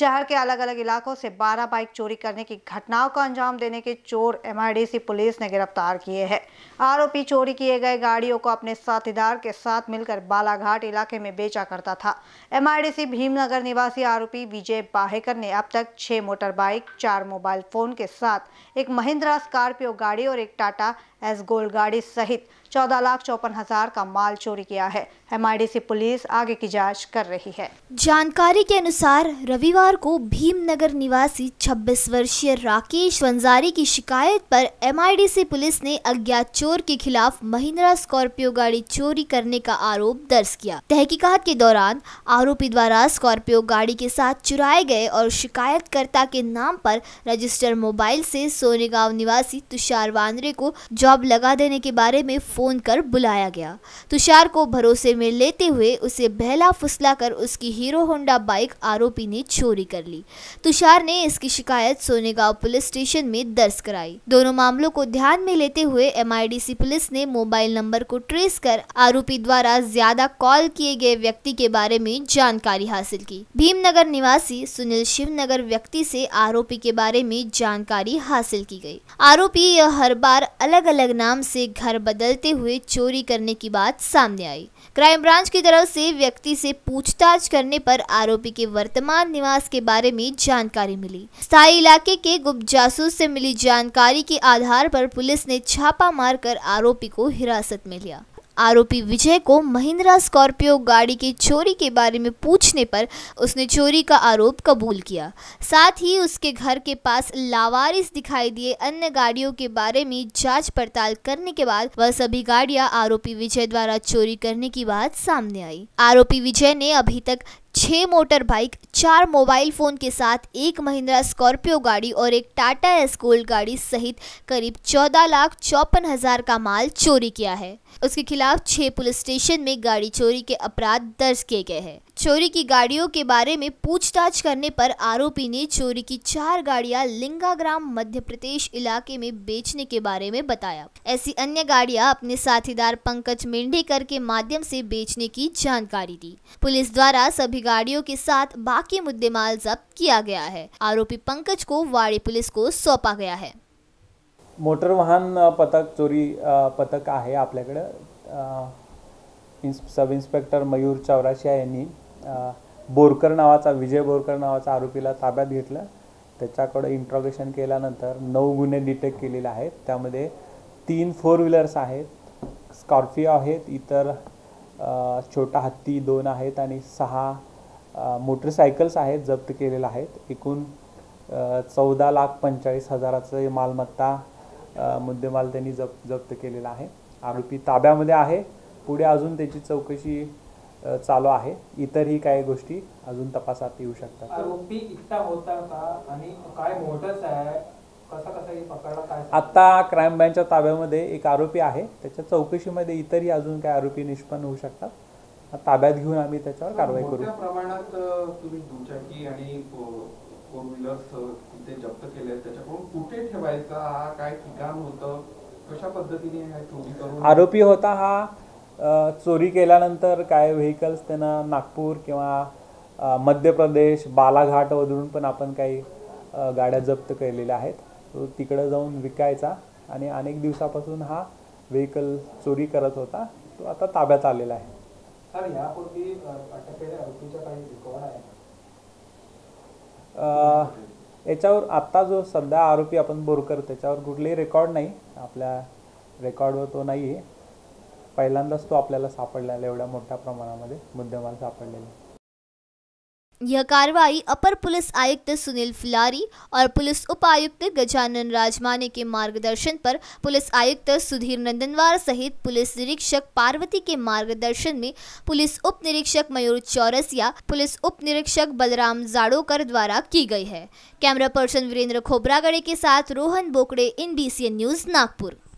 शहर के अलग अलग इलाकों से 12 बाइक चोरी करने की घटनाओं को अंजाम देने के चोर एम पुलिस ने गिरफ्तार किए हैं आरोपी चोरी किए गए गाड़ियों को अपने साथीदार के साथ मिलकर बालाघाट इलाके में बेचा करता था एम भीमनगर निवासी आरोपी विजय बाहेकर ने अब तक छह मोटर बाइक चार मोबाइल फोन के साथ एक महिंद्रा स्कॉर्पियो गाड़ी और एक टाटा एस गोल्ड गाड़ी सहित चौदह लाख चौपन हजार का माल चोरी किया है एमआईडीसी पुलिस आगे की जांच कर रही है जानकारी के अनुसार रविवार को भीमनगर निवासी 26 वर्षीय राकेश वंजारी की शिकायत पर एमआईडीसी पुलिस ने अज्ञात चोर के खिलाफ महिंद्रा स्कॉर्पियो गाड़ी चोरी करने का आरोप दर्ज किया तहकीकात के दौरान आरोपी द्वारा स्कॉर्पियो गाड़ी के साथ चुराए गए और शिकायतकर्ता के नाम पर रजिस्टर मोबाइल से सोनेगांव निवासी तुषार वानरे को जॉब लगा देने के बारे में फ़ोन कर बुलाया गया तुषार को भरोसे में लेते हुए उसे बहला फुसला कर उसकी हीरो होंडा बाइक आरोपी ने चोरी कर ली तुषार ने इसकी शिकायत सोनेगांव पुलिस स्टेशन में दर्ज कराई दोनों मामलों को ध्यान में लेते हुए एम पुलिस ने मोबाइल नंबर को ट्रेस कर आरोपी द्वारा ज्यादा कॉल किए गए व्यक्ति के बारे में जानकारी हासिल की भीमनगर निवासी सुनील शिवनगर व्यक्ति से आरोपी के बारे में जानकारी हासिल की गई आरोपी यह हर बार अलग अलग नाम से घर बदलते करते हुए चोरी करने की बात सामने आई क्राइम ब्रांच की तरफ से व्यक्ति से पूछताछ करने पर आरोपी के वर्तमान निवास के बारे में जानकारी मिली स्थायी इलाके के गुप्त जासूस से मिली जानकारी के आधार पर पुलिस ने छापा मारकर आरोपी को हिरासत में लिया आरोपी विजय को महिंद्रा स्कॉर्पियो गाड़ी की चोरी के बारे में पूछने पर उसने चोरी का आरोप कबूल किया साथ ही उसके घर के पास लावारिस दिखाई दिए अन्य गाड़ियों के बारे में जांच पड़ताल करने के बाद वह सभी गाड़ियां आरोपी विजय द्वारा चोरी करने की बात सामने आई आरोपी विजय ने अभी तक छः मोटर बाइक चार मोबाइल फ़ोन के साथ एक महिंद्रा स्कॉर्पियो गाड़ी और एक टाटा एस गोल्ड गाड़ी सहित करीब चौदह लाख चौपन हज़ार का माल चोरी किया है उसके खिलाफ छः पुलिस स्टेशन में गाड़ी चोरी के अपराध दर्ज किए गए हैं चोरी की गाड़ियों के बारे में पूछताछ करने पर आरोपी ने चोरी की चार गाड़ियां लिंगाग्राम मध्य प्रदेश इलाके में बेचने के बारे में बताया ऐसी अन्य गाड़ियां अपने साथीदार पंकज मेंढेकर के माध्यम से बेचने की जानकारी दी पुलिस द्वारा सभी गाड़ियों के साथ बाकी मुद्दे माल जब्त किया गया है आरोपी पंकज को वाड़ी पुलिस को सौंपा गया है मोटर वाहन पथक चोरी पथक आहे आपल्याकडं इन्स सब मयूर चौरासिया बोरकर नावाचा विजय बोरकर नावाचा आरोपीला ताब्यात घेतलं त्याच्याकडे इंट्रॉगेशन केल्यानंतर नऊ गुन्हे डिटेक्ट केलेले आहेत त्यामध्ये तीन फोर व्हीलर्स आहेत स्कॉर्पिओ आहेत इतर छोटा हत्ती दोन आहेत आणि सहा मोटरसायकल्स आहेत जप्त केलेल्या आहेत एकूण चौदा लाख पंचेचाळीस हजाराचं मालमत्ता मुद्देमाल त्यांनी जप जप्त केलेला आहे आरोपी ताब्यामध्ये आहे पुढे अजून त्याची चौकशी चालू आहे इतरही काही गोष्टी अजून तपासात येऊ शकतात आरोपी इतका होता का आणि काय मोठंच आहे कसा कसा पकडला काय आता क्राईम ब्रँचच्या ताब्यामध्ये एक आरोपी आहे त्याच्या चौकशीमध्ये इतरही अजून काही आरोपी निष्पन्न होऊ शकतात ताब्यात घेऊन आम्ही त्याच्यावर कारवाई करू प्रमाणात तुम्ही दुचाकी आणि फोर व्हीलर्स तिथे जप्त केले त्याच्याकडून कुठे ठेवायचा हा काय ठिकाण होतं कशा पद्धतीने आरोपी होता हा चोरी केल्यानंतर काय व्हेकल्स त्यांना नागपूर किंवा मध्य प्रदेश बालाघाट वरून पण आपण काही गाड्या जप्त केलेल्या आहेत तो तिकडं जाऊन विकायचा आणि अनेक दिवसापासून हा व्हेकल चोरी करत होता तो आता ताब्यात आलेला आहे याच्यावर आत्ता जो सध्या आरोपी आपण बोरकर त्याच्यावर कुठलेही रेकॉर्ड नाही आपल्या रेकॉर्डवर तो नाही आहे पहिल्यांदाच तो आपल्याला सापडलेला एवढ्या मोठ्या प्रमाणामध्ये मुद्देमाल सापडलेला यह कार्रवाई अपर पुलिस आयुक्त सुनील फिलारी और पुलिस उपायुक्त गजानन राजमाने के मार्गदर्शन पर पुलिस आयुक्त सुधीर नंदनवार सहित पुलिस निरीक्षक पार्वती के मार्गदर्शन में पुलिस उप निरीक्षक मयूर चौरसिया पुलिस उप निरीक्षक बलराम जाड़ोकर द्वारा की गई है कैमरा पर्सन वीरेंद्र खोबरागड़े के साथ रोहन बोकड़े इन न्यूज नागपुर